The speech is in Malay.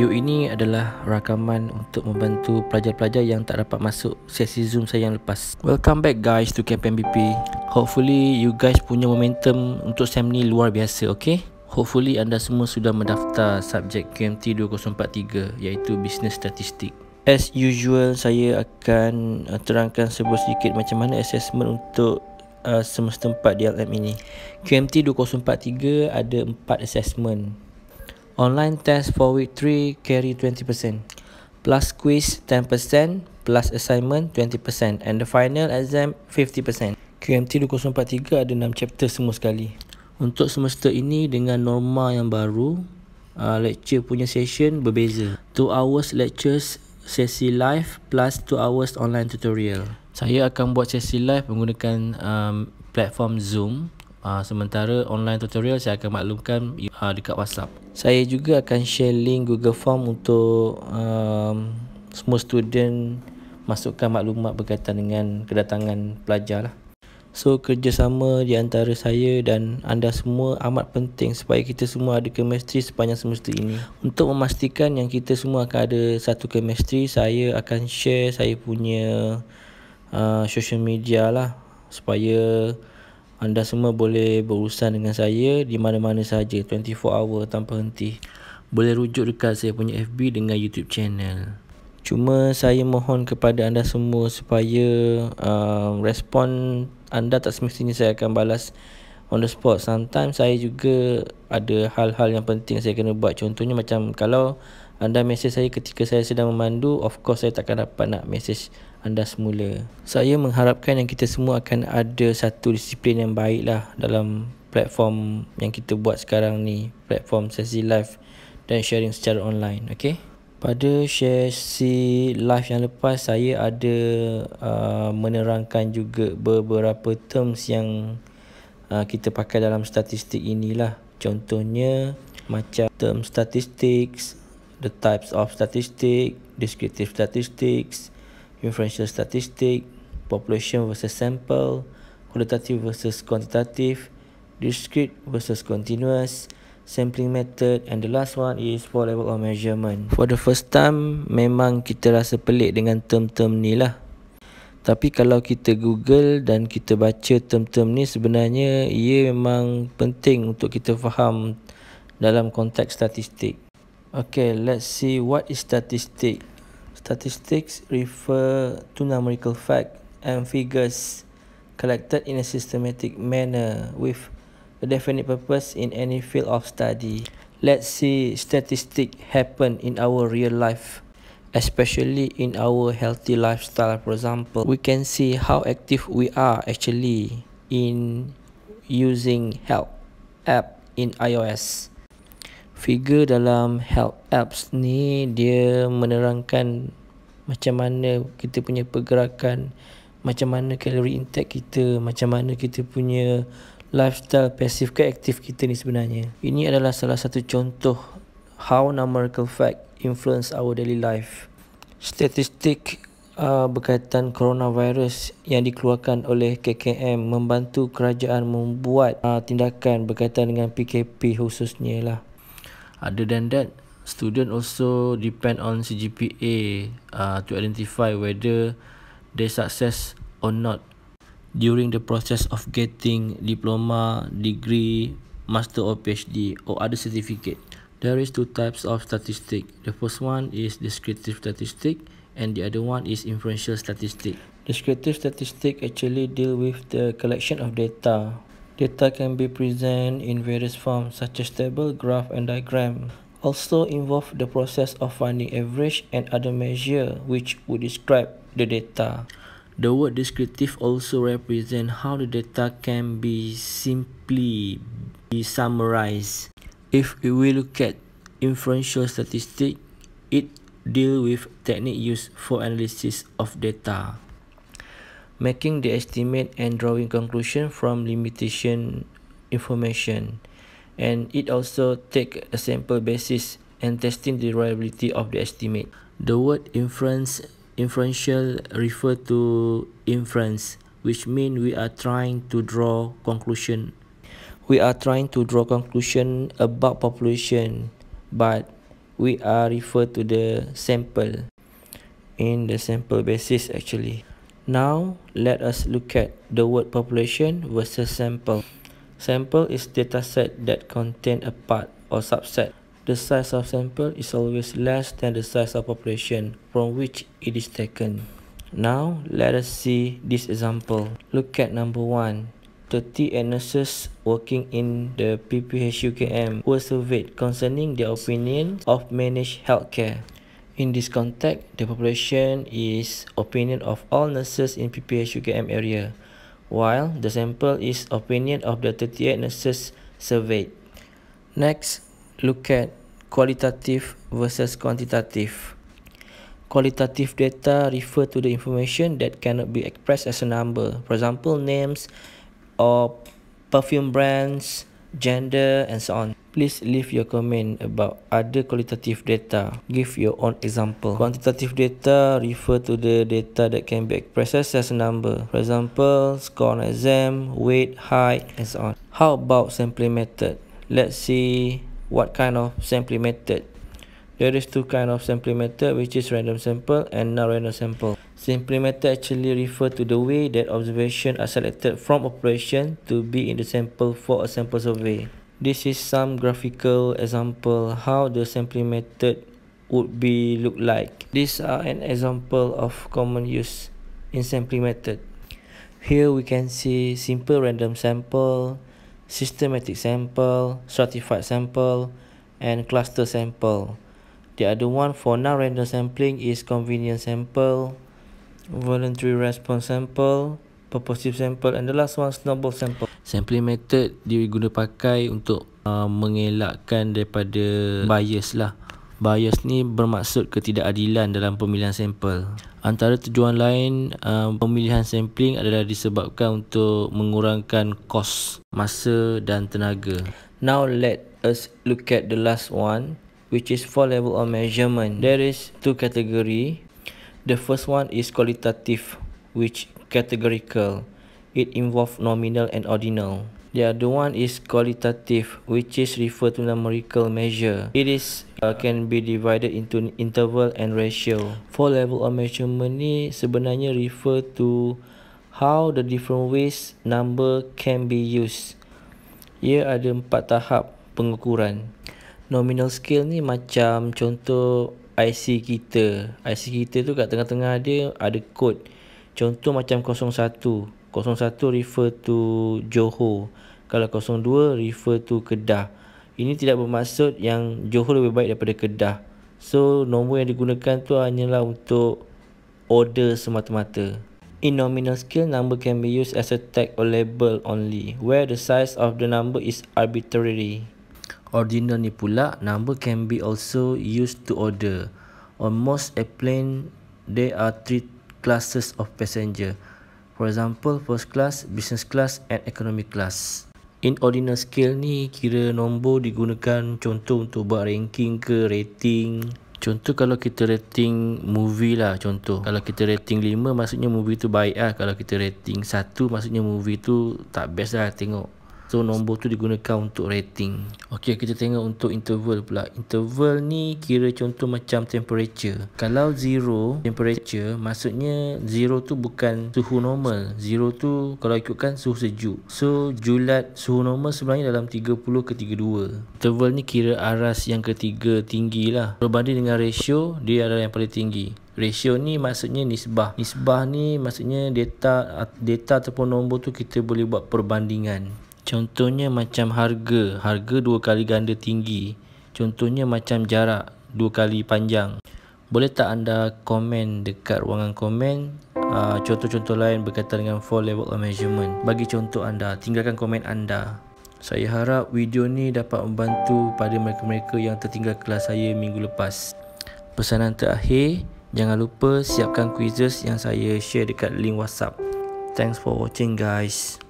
video ini adalah rakaman untuk membantu pelajar-pelajar yang tak dapat masuk sesi Zoom saya yang lepas. Welcome back guys to Camp MBP. Hopefully you guys punya momentum untuk SEM ni luar biasa, okay? Hopefully anda semua sudah mendaftar subjek QMT 2043 iaitu Business Statistik. As usual, saya akan uh, terangkan sebuah sedikit macam mana assessment untuk uh, semester 4 DLM ini. QMT 2043 ada 4 assessment. Online test for week 3 carry 20%. Plus quiz 10%, plus assignment 20% and the final exam 50%. KMT 243 ada 6 chapter semua sekali. Untuk semester ini dengan norma yang baru, uh, lecture punya session berbeza. 2 hours lectures sesi live plus 2 hours online tutorial. Saya akan buat sesi live menggunakan um, platform Zoom. Uh, sementara online tutorial saya akan maklumkan uh, dekat WhatsApp. Saya juga akan share link Google Form untuk um, semua student masukkan maklumat berkaitan dengan kedatangan pelajar lah. So kerjasama di antara saya dan anda semua amat penting supaya kita semua ada chemistry sepanjang semester ini. Untuk memastikan yang kita semua akan ada satu chemistry, saya akan share saya punya uh, social media lah supaya anda semua boleh berurusan dengan saya di mana-mana saja 24 hour tanpa henti. Boleh rujuk dekat saya punya FB dengan YouTube channel. Cuma saya mohon kepada anda semua supaya uh, respon anda tak semestinya saya akan balas on the spot. Sometimes saya juga ada hal-hal yang penting saya kena buat. Contohnya macam kalau anda mesej saya ketika saya sedang memandu, of course saya takkan dapat nak mesej anda semula. Saya mengharapkan yang kita semua akan ada satu disiplin yang baiklah dalam platform yang kita buat sekarang ni, platform sesi live dan sharing secara online, okey? Pada sesi live yang lepas saya ada uh, menerangkan juga beberapa terms yang uh, kita pakai dalam statistik inilah. Contohnya macam term statistics, the types of statistics, descriptive statistics, inferential statistic, population versus sample, qualitative versus quantitative, discrete versus continuous, sampling method and the last one is for level of measurement. For the first time, memang kita rasa pelik dengan term-term ni lah. Tapi kalau kita google dan kita baca term-term ni sebenarnya ia memang penting untuk kita faham dalam konteks statistik. Okay, let's see what is statistik. Statistics refer to numerical facts and figures collected in a systematic manner with a definite purpose in any field of study. Let's see statistics happen in our real life, especially in our healthy lifestyle. For example, we can see how active we are actually in using health app in iOS figure dalam help apps ni dia menerangkan macam mana kita punya pergerakan macam mana calorie intake kita macam mana kita punya lifestyle passive ke aktif kita ni sebenarnya ini adalah salah satu contoh how numerical fact influence our daily life statistik uh, berkaitan coronavirus yang dikeluarkan oleh KKM membantu kerajaan membuat uh, tindakan berkaitan dengan PKP khususnya lah other than that student also depend on CGPA uh, to identify whether they success or not during the process of getting diploma degree master or phd or other certificate there is two types of statistic the first one is descriptive statistic and the other one is inferential statistic descriptive statistic actually deal with the collection of data Data can be presented in various forms such as table, graph, and diagram. Also involve the process of finding average and other measure which would describe the data. The word descriptive also represents how the data can be simply be summarized. If we look at inferential statistics, it deals with technique used for analysis of data making the estimate and drawing conclusion from limitation information. And it also take a sample basis and testing the reliability of the estimate. The word inference inferential refer to inference which mean we are trying to draw conclusion we are trying to draw conclusion about population but we are referred to the sample in the sample basis actually now, let us look at the word population versus sample. Sample is data set that contain a part or subset. The size of sample is always less than the size of population from which it is taken. Now, let us see this example. Look at number 1. 30 nurses working in the PPHUKM were surveyed concerning their opinion of managed healthcare. In this context, the population is opinion of all nurses in PPHUKM area, while the sample is opinion of the 38 nurses surveyed. Next, look at qualitative versus quantitative. Qualitative data refer to the information that cannot be expressed as a number. For example, names or perfume brands, gender, and so on. Please leave your comment about other qualitative data. Give your own example. Quantitative data refer to the data that can be expressed as a number. For example, score on exam, weight, height, and so on. How about sampling method? Let's see what kind of sampling method. There is two kind of sampling method which is random sample and non-random sample. Sampling method actually refer to the way that observations are selected from operation to be in the sample for a sample survey. this is some graphical example how the sampling method would be look like these are an example of common use in sampling method here we can see simple random sample systematic sample stratified sample and cluster sample the other one for non-random sampling is convenient sample voluntary response sample purposive sample and the last one snowball sample. Sampling method diguna pakai untuk uh, mengelakkan daripada bias lah. Bias ni bermaksud ketidakadilan dalam pemilihan sampel. Antara tujuan lain uh, pemilihan sampling adalah disebabkan untuk mengurangkan kos masa dan tenaga. Now let us look at the last one which is four level of measurement. There is two category. The first one is qualitative which categorical. It involves nominal and ordinal. The other one is qualitative, which is referred to numerical measure. It is uh, can be divided into interval and ratio. Four level of measurement ni sebenarnya refer to how the different ways number can be used. Ia ada empat tahap pengukuran. Nominal scale ni macam contoh IC kita. IC kita tu kat tengah-tengah dia ada kod. Contoh macam 01 01 refer to Johor Kalau 02 refer to Kedah Ini tidak bermaksud yang Johor lebih baik daripada Kedah So nombor yang digunakan tu hanyalah untuk order semata-mata In nominal scale, number can be used as a tag or label only Where the size of the number is arbitrary Ordinal ni pula, number can be also used to order On most airplane, they are treated classes of passenger. For example, first class, business class and economy class. In ordinal scale ni kira nombor digunakan contoh untuk buat ranking ke rating. Contoh kalau kita rating movie lah contoh. Kalau kita rating 5 maksudnya movie tu baik lah. Kalau kita rating 1 maksudnya movie tu tak best lah tengok. So nombor tu digunakan untuk rating Okay kita tengok untuk interval pula Interval ni kira contoh macam temperature Kalau zero temperature Maksudnya zero tu bukan suhu normal Zero tu kalau ikutkan suhu sejuk So julat suhu normal sebenarnya dalam 30 ke 32 Interval ni kira aras yang ketiga tinggi lah Berbanding dengan ratio dia adalah yang paling tinggi Ratio ni maksudnya nisbah. Nisbah ni maksudnya data data ataupun nombor tu kita boleh buat perbandingan. Contohnya macam harga, harga dua kali ganda tinggi. Contohnya macam jarak dua kali panjang. Boleh tak anda komen dekat ruangan komen ah, contoh-contoh lain berkaitan dengan four level of measurement. Bagi contoh anda, tinggalkan komen anda. Saya harap video ni dapat membantu pada mereka-mereka yang tertinggal kelas saya minggu lepas. Pesanan terakhir, jangan lupa siapkan quizzes yang saya share dekat link WhatsApp. Thanks for watching guys.